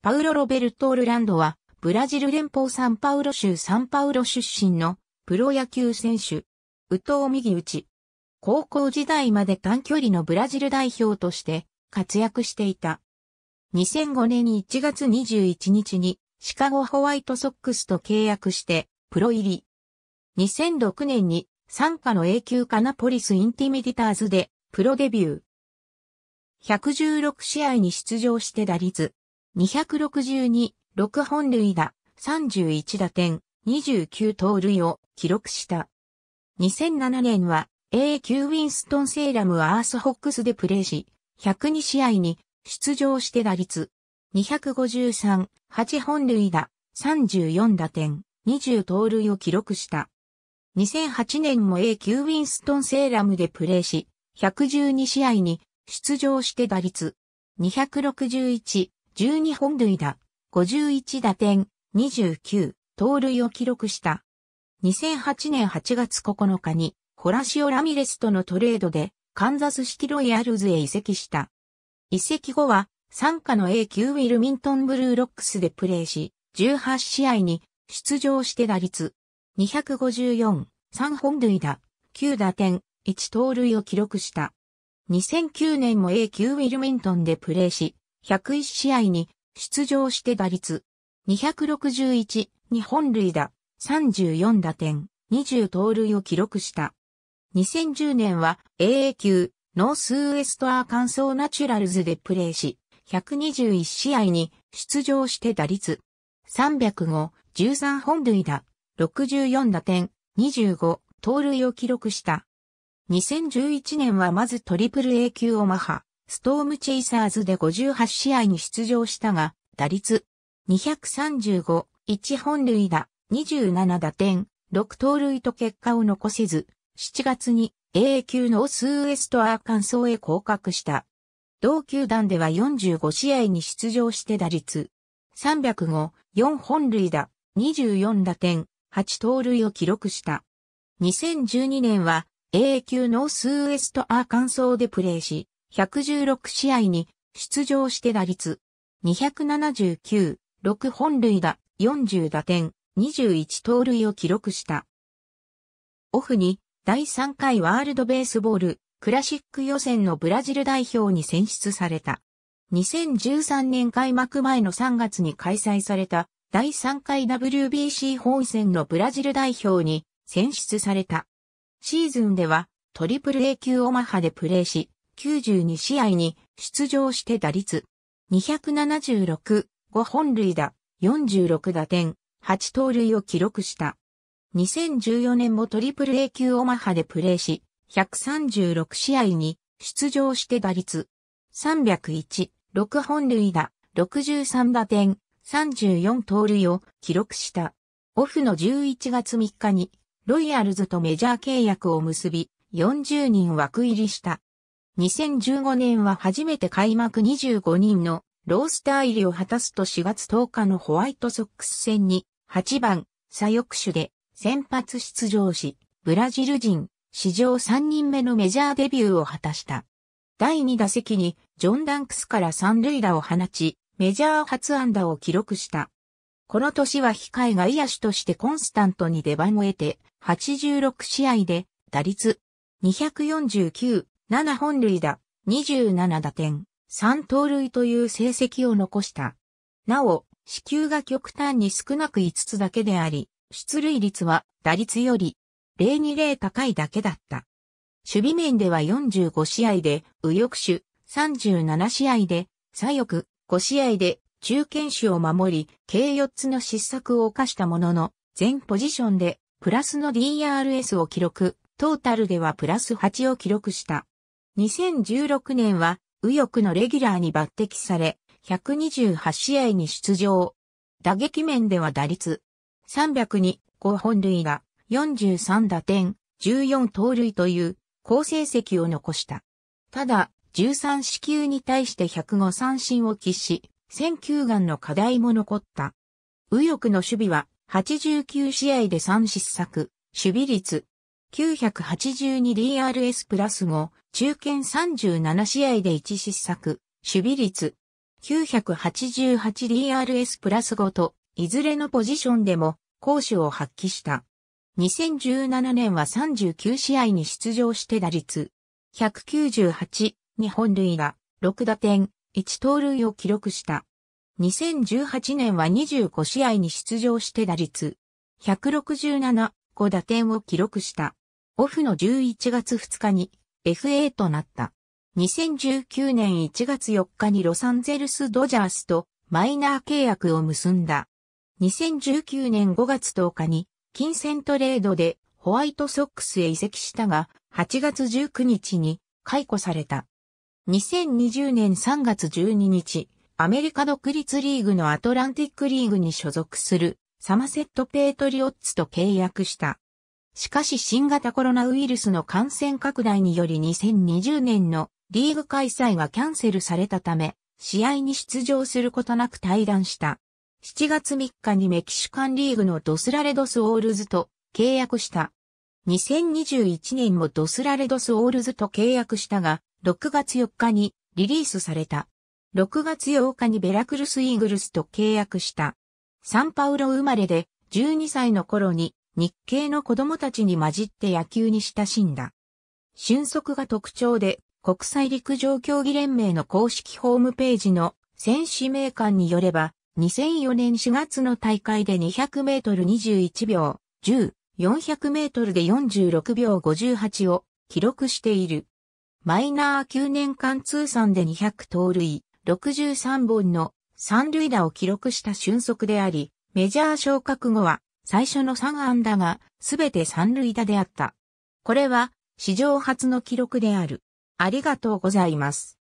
パウロ・ロベルト・オルランドは、ブラジル連邦サンパウロ州サンパウロ出身のプロ野球選手、宇藤右打ち。高校時代まで短距離のブラジル代表として活躍していた。2005年1月21日にシカゴホワイトソックスと契約してプロ入り。2006年に参加の永久カナポリスインティメディターズでプロデビュー。116試合に出場して打率262、6本塁打、31打点、29盗塁を記録した。2007年は A 級ウィンストン・セーラム・アース・ホックスでプレーし、102試合に出場して打率253、8本塁打、34打点、20盗塁を記録した。2008年も A 級ウィンストン・セーラムでプレーし、112試合に出場して打率261、12本塁打、51打点、29、盗塁を記録した。2008年8月9日に、ホラシオ・ラミレスとのトレードで、カンザスシティロイヤルズへ移籍した。移籍後は、参加の A 級ウィルミントンブルーロックスでプレーし、18試合に出場して打率254、3本塁打、9打点、1盗塁を記録した。2009年も A 級ウィルミントンでプレーし、101試合に出場して打率261、日本塁打、34打点、20盗塁を記録した。2010年は AA 級ノースウエストアーカンソーナチュラルズでプレーし、121試合に出場して打率305、13本塁打、64打点、25、盗塁を記録した。2011年はまずトリプル A 級をマハ、ストームチェイサーズで58試合に出場したが、打率235、1本塁打、27打点、6盗塁と結果を残せず、7月に a 級のオスウエストアーカンソーへ降格した。同球団では45試合に出場して打率305、4本塁打、24打点、8盗塁を記録した。2012年は AA 級ノースウエストアーカンソーでプレーし、116試合に出場して打率279、6本塁打、40打点、21盗塁を記録した。オフに第3回ワールドベースボールクラシック予選のブラジル代表に選出された。2013年開幕前の3月に開催された第3回 WBC 本戦のブラジル代表に選出された。シーズンではトリプル A 級オマハでプレーし、92試合に出場して打率276、5本塁打、46打点、8盗塁を記録した。2014年もトリプル A 級オマハでプレーし、136試合に出場して打率301、6本塁打、63打点、34盗塁を記録した。オフの11月3日にロイヤルズとメジャー契約を結び、40人枠入りした。2015年は初めて開幕25人のロースター入りを果たすと4月10日のホワイトソックス戦に8番左翼手で先発出場し、ブラジル人史上3人目のメジャーデビューを果たした。第2打席にジョン・ダンクスから三塁打を放ち、メジャー初安打を記録した。この年は控えが癒しとしてコンスタントに出番を得て、86試合で打率249、7本塁打、27打点、3盗塁という成績を残した。なお、支給が極端に少なく5つだけであり、出塁率は打率より0 2 0高いだけだった。守備面では45試合で右翼手、37試合で左翼、5試合で中堅手を守り、計4つの失策を犯したものの、全ポジションでプラスの DRS を記録、トータルではプラス8を記録した。2016年は右翼のレギュラーに抜擢され、128試合に出場。打撃面では打率302、5本塁打、43打点、14盗塁という好成績を残した。ただ、13四球に対して105三振を喫し、選球眼の課題も残った。右翼の守備は89試合で3失策、守備率 982DRS プラス5、中堅37試合で1失策、守備率 988DRS プラス5と、いずれのポジションでも、攻守を発揮した。2017年は39試合に出場して打率、198、日本塁打、6打点、1盗塁を記録した。2018年は25試合に出場して打率、167、5打点を記録した。オフの11月2日に FA となった。2019年1月4日にロサンゼルスドジャースとマイナー契約を結んだ。2019年5月10日に金銭トレードでホワイトソックスへ移籍したが、8月19日に解雇された。2020年3月12日、アメリカ独立リーグのアトランティックリーグに所属するサマセット・ペイトリオッツと契約した。しかし新型コロナウイルスの感染拡大により2020年のリーグ開催がキャンセルされたため、試合に出場することなく退団した。7月3日にメキシカンリーグのドスラレドスオールズと契約した。2021年もドスラレドスオールズと契約したが、6月4日にリリースされた。6月8日にベラクルスイーグルスと契約した。サンパウロ生まれで12歳の頃に日系の子供たちに混じって野球に親しんだ。俊足が特徴で、国際陸上競技連盟の公式ホームページの選手名鑑によれば、2004年4月の大会で200メートル21秒10、400メートルで46秒58を記録している。マイナー9年間通算で200盗塁、63本の三塁打を記録した俊足であり、メジャー昇格後は最初の3安打がすべて三塁打であった。これは史上初の記録である。ありがとうございます。